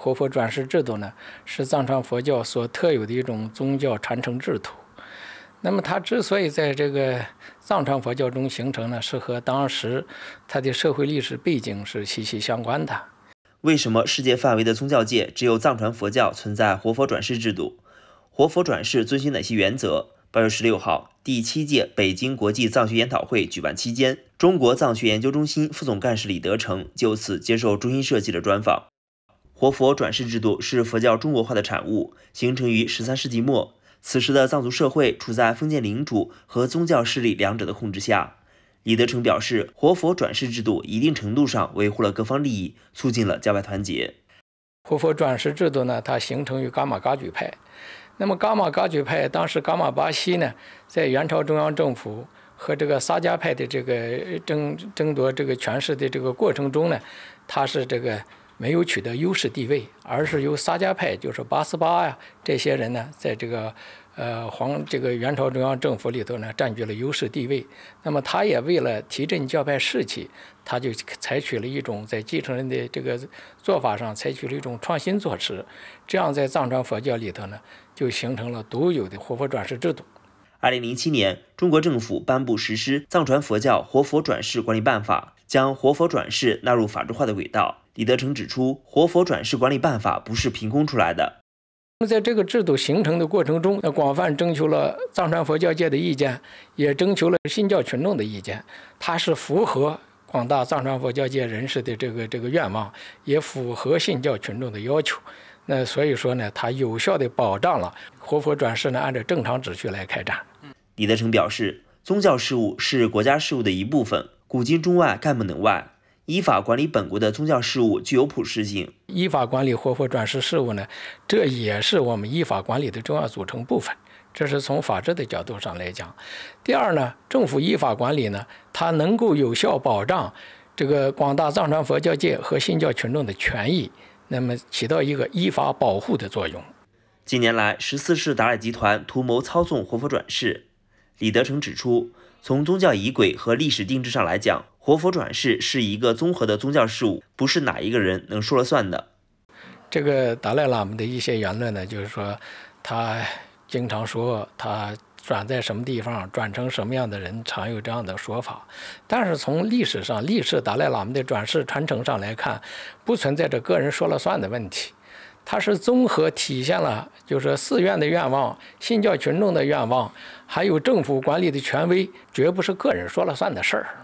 活佛转世制度呢，是藏传佛教所特有的一种宗教传承制度。那么，它之所以在这个藏传佛教中形成呢，是和当时它的社会历史背景是息息相关的。为什么世界范围的宗教界只有藏传佛教存在活佛转世制度？活佛转世遵循哪些原则？八月十六号，第七届北京国际藏学研讨会举办期间，中国藏学研究中心副总干事李德成就此接受中新社记的专访。活佛转世制度是佛教中国化的产物，形成于十三世纪末。此时的藏族社会处在封建领主和宗教势力两者的控制下。李德成表示，活佛转世制度一定程度上维护了各方利益，促进了教派团结。活佛转世制度呢，它形成于伽玛噶举派。那么，伽玛噶举派当时伽玛巴西呢，在元朝中央政府和这个萨迦派的这个争争夺这个权势的这个过程中呢，他是这个。没有取得优势地位，而是由萨迦派，就是八思巴呀这些人呢，在这个，呃，皇这个元朝中央政府里头呢，占据了优势地位。那么，他也为了提振教派士气，他就采取了一种在继承人的这个做法上采取了一种创新措施，这样在藏传佛教里头呢，就形成了独有的活佛转世制度。二零零七年，中国政府颁布实施《藏传佛教活佛转世管理办法》。将活佛转世纳入法治化的轨道，李德成指出，活佛转世管理办法不是凭空出来的。那么，在这个制度形成的过程中，广泛征求了藏传佛教界的意见，也征求了信教群众的意见，它是符合广大藏传佛教界人士的这个这个愿望，也符合信教群众的要求。那所以说呢，它有效的保障了活佛转世呢按照正常秩序来开展。李德成表示，宗教事务是国家事务的一部分。古今中外，概莫能外。依法管理本国的宗教事务具有普适性。依法管理活佛转世事务呢，这也是我们依法管理的重要组成部分。这是从法治的角度上来讲。第二呢，政府依法管理呢，它能够有效保障这个广大藏传佛教界和信教群众的权益，那么起到一个依法保护的作用。近年来，十四世达赖集团图谋操纵活佛转世，李德成指出。从宗教仪轨和历史定制上来讲，活佛转世是一个综合的宗教事务，不是哪一个人能说了算的。这个达赖喇嘛的一些言论呢，就是说他经常说他转在什么地方，转成什么样的人，常有这样的说法。但是从历史上历史达赖喇嘛的转世传承上来看，不存在着个人说了算的问题。它是综合体现了，就是寺院的愿望、信教群众的愿望，还有政府管理的权威，绝不是个人说了算的事儿。